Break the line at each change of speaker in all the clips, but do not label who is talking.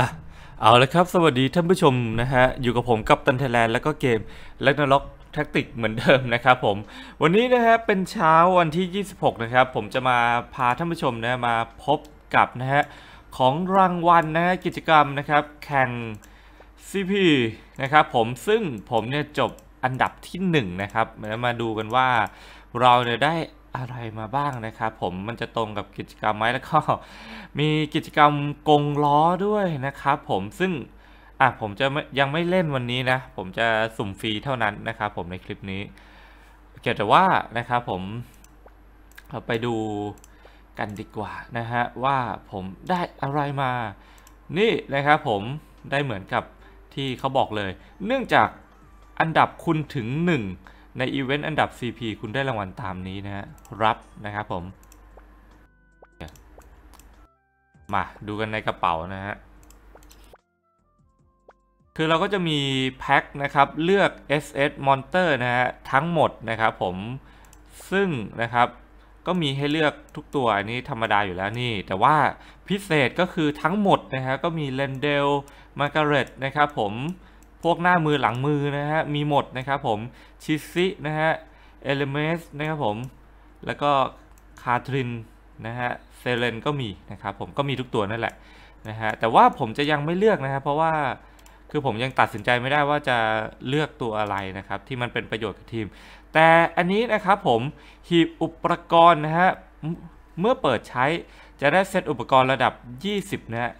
่ะเอาละครับสวัสดีท่านผู้ชมนะฮะอยู่กับผมกับตันเทแลนแล้วก็เกมแลกนาล็อกแท็กติกเหมือนเดิมนะครับผมวันนี้นะฮะเป็นเช้าวันที่ 26นะครับผมจะมาพาท่านผู้ชมนะมาพบกับนะฮะของรางวัลนะฮะกิจกรรมนะครับแข่ง CP นะครับผมซึ่งผมเนี่ยจบอันดับที่ 1 นะครับมาดูกันว่าเราเนี่ยได้อะไรมาบ้างนะครับผมมันจะตรงกับกิจกรรมไหมแล้วก็มีกิจกรรมกงล้อด้วยนะครับผมซึ่งอ่ะผมจะยังไม่เล่นวันนี้นะผมจะสุ่มฟรีเท่านั้นนะครับผมในคลิปนี้ เกี่ยวกับว่านะครับผมเราไปดูกันดีกว่านะฮะว่าผมได้อะไรมา นี่นะครับผมได้เหมือนกับที่เขาบอกเลย เนื่องจากอันดับคุณถึง 1ในอีเวนต์อันดับ CP คุณได้รางวัลตามนี้นะฮะรับนะครับผมมาดูกันในกระเป๋านะฮะคือเราก็จะมีแพ็คนะครับ เลือก SS Monster นะฮะทั้งหมดนะครับผมซึ่งนะครับ ก็มีให้เลือกทุกตัวอันนี้ธรรมดาอยู่แล้วนี่ แต่ว่าพิเศษก็คือทั้งหมดนะฮะก็มีเลนเดลมาการ์เร็ตนะครับผมพวกหน้ามือหลังมือนะฮะมีหมดนะครับผมชิซินะฮะเอลเมสนะครับผมแล้วก็ คาทรินนะฮะเซเลนก็มีนะครับผมก็มีทุกตัวนั่นแหละนะฮะแต่ว่าผมจะยังไม่เลือกนะครับเพราะว่าคือผมยังตัดสินใจไม่ได้ว่าจะเลือกตัวอะไรนะครับ ที่มันเป็นประโยชน์กับทีม แต่อันนี้นะครับผม หีบอุปกรณ์นะฮะเมื่อเปิดใช้จะได้เซตอุปกรณ์ระดับ 20นะฮะ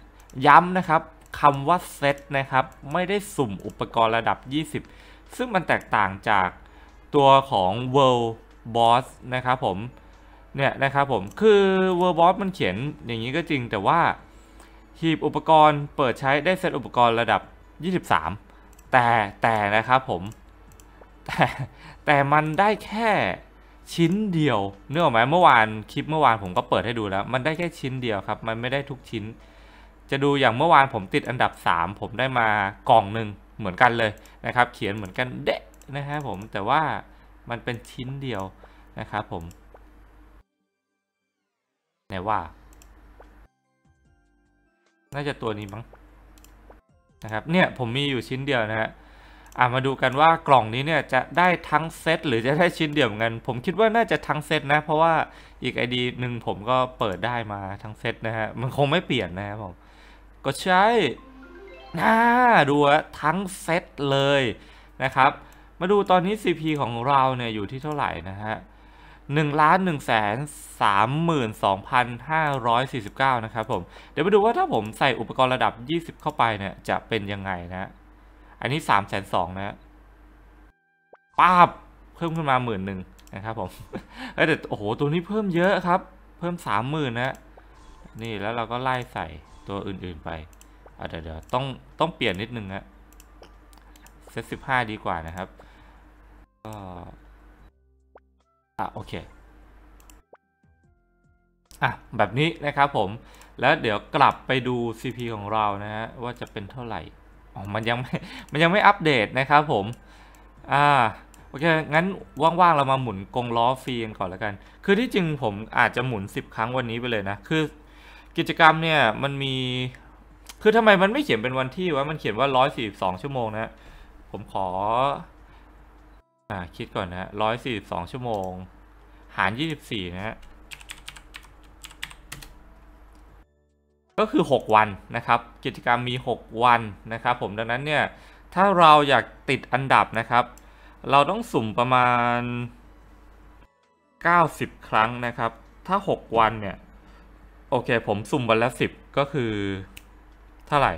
ย้ำนะครับคำว่าเซตนะครับ ไม่ได้สุ่มอุปกรณ์ระดับ 20 ซึ่งมันแตกต่างจากตัวของ world boss นะครับผมเนี่ยนะครับผมคือ world boss มันเขียนอย่างนี้ก็จริงแต่ว่าหีบอุปกรณ์เปิดใช้ได้เซตอุปกรณ์ระดับ 23 แต่แต่นะครับผมแต่แต่มันได้แค่ชิ้นเดียวเนื้อออกไหมเมื่อวานคลิปเมื่อวานผมก็เปิดให้ดูแล้ว มันได้แค่ชิ้นเดียวครับ มันไม่ได้ทุกชิ้นจะดูอย่างเมื่อวานผมติดอันดับ3ผมได้มากล่องหนึ่งเหมือนกันเลยนะครับ เขียนเหมือนกันเดะนะฮะผมแต่ว่ามันเป็นชิ้นเดียวนะครับผมไหนว่า น่าจะตัวนี้มั้งนะครับเนี่ยผมมีอยู่ชิ้นเดียวนะฮะอ่ามาดูกันว่ากล่องนี้ เนี่ยจะได้ทั้งเซตหรือจะได้ชิ้นเดียวเหมือนกันผมคิดว่าน่าจะทั้งเซตนะ เพราะว่าอีกไอดีหนึ่งผมก็เปิดได้มาทั้งเซตนะฮะมันคงไม่เปลี่ยนนะครับผมก็ใช่น่าดูทั้งเซตเลยนะครับ มาดูตอนนี้ CP ของเราเนี่ยอยู่ที่เท่าไหร่นะฮะหนึ่งล้านหนึ่งแสนสามหมื่นสองพันห้าร้อยสี่สิบเก้านะครับผม เดี๋ยวไปดูว่าถ้าผมใส่อุปกรณ์ระดับยี่สิบเข้าไปเนี่ยจะเป็นยังไงนะ อันนี้สามแสนสองนะป้าบ เพิ่มขึ้นมาหมื่นหนึ่งนะครับผมแต่โอ้โหตัวนี้เพิ่มเยอะครับ เพิ่มสามหมื่นนะ นี่แล้วเราก็ไล่ใส่ตัวอื่นๆไป๋ยวเดี๋ยวต้องต้องเปลี่ยนนิดนึงฮะ เซตสิบห้าดีกว่านะครับ ก็ อ่ะโอเค อ่ะแบบนี้นะครับผม แล้วเดี๋ยวกลับไปดู CP ของเรานะฮะว่าจะเป็นเท่าไหร่ อ๋อ มันยังไม่ มันยังไม่อัปเดตนะครับผม อ่าโอเค งั้นว่างๆ เรามาหมุนกงล้อฟรีกันก่อนแล้วกัน คือที่จริงผมอาจจะหมุน 10 ครั้งวันนี้ไปเลยนะ คือกิจกรรมเนี่ยมันมีคือทำไมมันไม่เขียนเป็นวันที่วะมันเขียนว่าร้อยสี่สองชั่วโมงนะผมขออ่าคิดก่อนนะร้อยสี่สองชั่วโมง หารยี่สิบสี่นะฮะก็คือ 6 วันนะครับ กิจกรรมมี 6 วันนะครับ ผมดังนั้นเนี่ยถ้าเราอยากติดอันดับนะครับ เราต้องสุ่มประมาณ 90 ครั้งนะครับ ถ้า 6 วันเนี่ยโอเคผมสุ่มวันละสิบก็คือ เท่าไหร่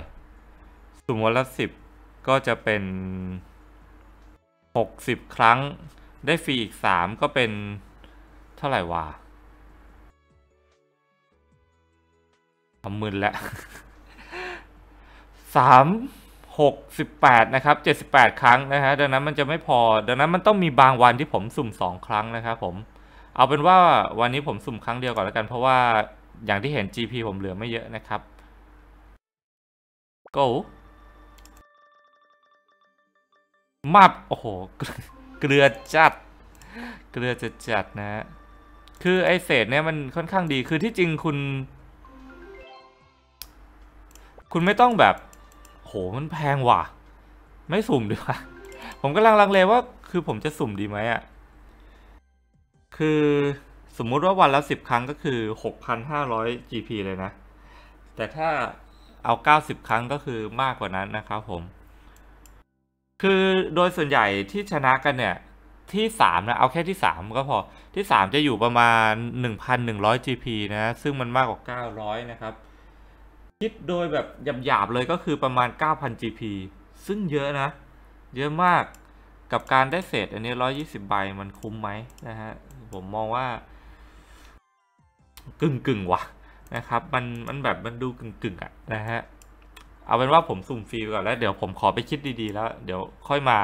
สุ่มวันละสิบก็จะเป็นหกสิบครั้ง ได้ฟรีอีกสามก็เป็น เท่าไหร่วะสามืนละสามหกสิบแปดนะครับเจ็ดสิบแปดครั้งนะฮะดังนั้นมันจะไม่พอดังนั้นมันต้องมีบางวันที่ผมสุ่มสองครั้งนะครับผมเอาเป็นว่าวันนี้ผมสุ่มครั้งเดียวก่อนแล้วกันเพราะว่าอย่างที่เห็น GP ผมเหลือไม่เยอะนะครับ go มาบโอ้โห เกลือจัด เกลือจะจัดนะ คือไอเศษเนี่ยมันค่อนข้างดี คือที่จริงคุณ คุณไม่ต้องแบบโหมันแพงว่ะ ไม่สุ่มดีกว่าผมกำลังลังเลว่า คือผมจะสุ่มดีไหมอะ่ะคือสมมุติว่าวันละ10 ครั้งก็คือ 6,500 GP เลยนะ แต่ถ้าเอา 90 ครั้งก็คือมากกว่านั้นนะครับผมคือโดยส่วนใหญ่ที่ชนะกันเนี่ย ที่3นะเอาแค่ที่ 3 ก็พอ ที่ 3 จะอยู่ประมาณ 1,100 GP นะ ซึ่งมันมากกว่า 900 นะครับ คิดโดยแบบหยาบๆ เลยก็คือประมาณ 9,000 GP ซึ่งเยอะนะ เยอะมากกับการได้เศษอันนี้ 120 ใบมันคุ้มไหมนะฮะผมมองว่ากึ่งกึ่งวะนะครับมันมันแบบมันดูกึ่งกึ่งอะนะฮะเอาเป็นว่าผมสุ่มฟรีก่อนแล้ว เดี๋ยวผมขอไปคิดดีๆแล้ว เดี๋ยวค่อยมา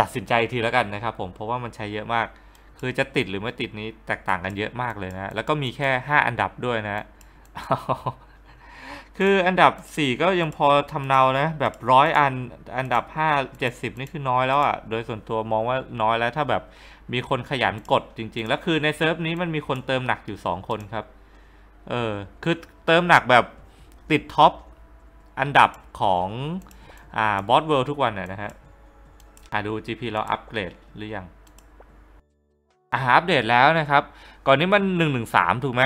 ตัดสินใจทีแล้วกันนะครับผม เพราะว่ามันใช้เยอะมาก คือจะติดหรือไม่ติดนี้แตกต่างกันเยอะมากเลยนะ แล้วก็มีแค่ 5 อันดับด้วยนะคืออันดับ 4 ก็ยังพอทำเนานะ แบบร้อยอันอันดับ 5 70 นี่คือน้อยแล้วอะ่ะโดยส่วนตัวมองว่าน้อยแล้วถ้าแบบมีคนขยันกดจริงๆ แล้วคือในเซิร์ฟนี้มันมีคนเติมหนักอยู่ 2 คนครับ เออ คือเติมหนักแบบติดท็อปอันดับของอ่าบอสเวิลด์ทุกวันน่นะฮะอ่าดู GP เราอัปเกรดหรือยังอ่าอัปเดตแล้วนะครับ ก่อนนี้มัน113ถูกไหม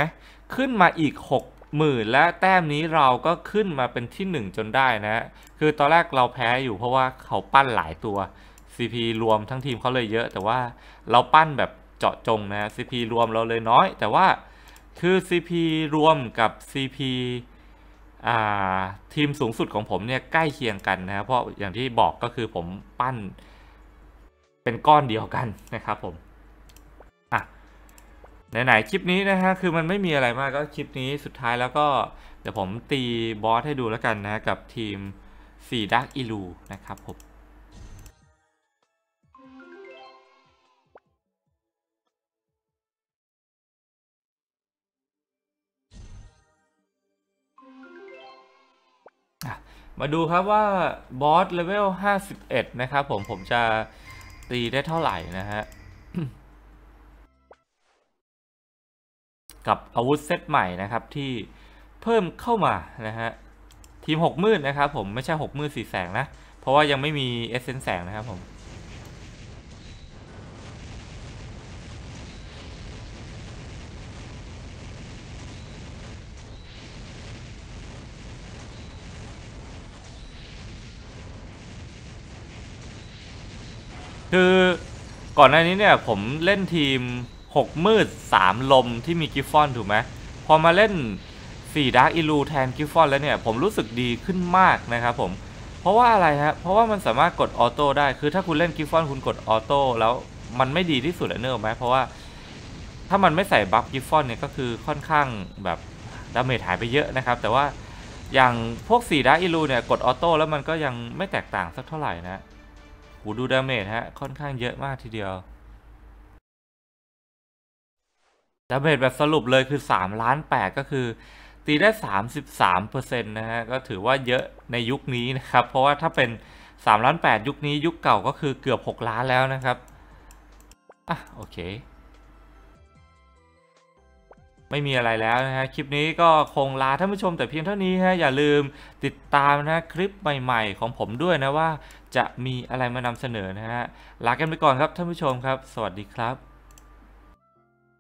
ขึ้นมาอีก 6หมื่นและแต้มนี้เราก็ขึ้นมาเป็นที่ 1 จนได้นะคือตอนแรกเราแพ้อยู่เพราะว่าเขาปั้นหลายตัว CP รวมทั้งทีมเขาเลยเยอะ แต่ว่าเราปั้นแบบเจาะจงนะ CP รวมเราเลยน้อย แต่ว่าคือ CP รวมกับ CP ทีมสูงสุดของผมเนี่ยใกล้เคียงกันนะเพราะอย่างที่บอกก็คือผมปั้นเป็นก้อนเดียวกันนะครับผมไหนๆคลิปนี้นะฮะคือมันไม่มีอะไรมากก็คลิปนี้สุดท้ายแล้วก็ เดี๋ยวผมตีบอสให้ดูแล้วกันนะกับทีม4 Dark i ิ l u นะครับผมมาดูครับว่าบอสเลเวล 51 นะครับผม ผมจะตีได้เท่าไหร่นะฮะกับอาวุธเซตใหม่นะครับ ที่เพิ่มเข้ามานะฮะทีมหกมืดนะครับผม ไม่ใช่หกมืดสีแสงนะ เพราะว่ายังไม่มีเอเซนแสงนะครับผม คือก่อนหน้านี้เนี่ย ผมเล่นทีมหกมืดสามลมที่มีกิฟฟอน ถูกไหมพอมาเล่นสี่ดาร์กอิลูแทนกิฟฟอนแล้วเนี่ย ผมรู้สึกดีขึ้นมากนะครับผม เพราะว่าอะไรฮะเพราะว่ามันสามารถกดออโต้ได้คือถ้าคุณเล่นกิฟฟอนคุณกดออโต้แล้วมันไม่ดีที่สุดเนอะไหม เพราะว่า ถ้ามันไม่ใส่บัฟกิฟฟอนเนี่ย ก็คือค่อนข้างแบบ ดาเมจหายไปเยอะนะครับแต่ว่าอย่างพวกสี่ดาร์กอิลูเนี่ยกดออโต้แล้วมันก็ยังไม่แตกต่างสักเท่าไหร่นะหูดูดาเมจฮะค่อนข้างเยอะมากทีเดียวดาเมจแบบสรุปเลยคือ3ล้าน8ก็คือ ตีได้ 33%นะฮะก็ถือว่าเยอะในยุคนี้นะครับเพราะว่าถ้าเป็น3ล้าน8ยุคนี้ ยุคเก่าก็คือเกือบ 6 ล้านแล้วนะครับอ่ะโอเค ไม่มีอะไรแล้วนะฮะคลิปนี้ก็คงลาท่านผู้ชม แต่เพียงเท่านี้ฮะอย่าลืมติดตามนะคลิปใหม่ๆ ของผมด้วยนะว่าจะมีอะไรมานำเสนอนะฮะลากันไปก่อนครับท่านผู้ชมครับ สวัสดีครับ